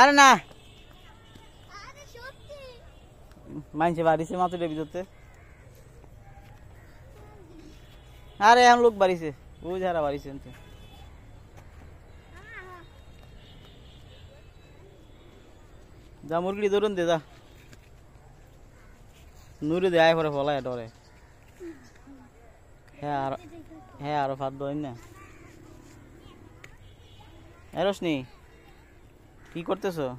আর না মানছে বাড়িছে মাত্র ডেবি ধরতে আরে এমন লোক বাড়িছে ও যারা বাড়িছে যা মুরগি ধরুন দে যা নুরে দেয় পরে ফলায় ডরে হ্যাঁ আর হ্যাঁ আরো ফাঁদ দিন না রোশনি ¿Qué cortesó?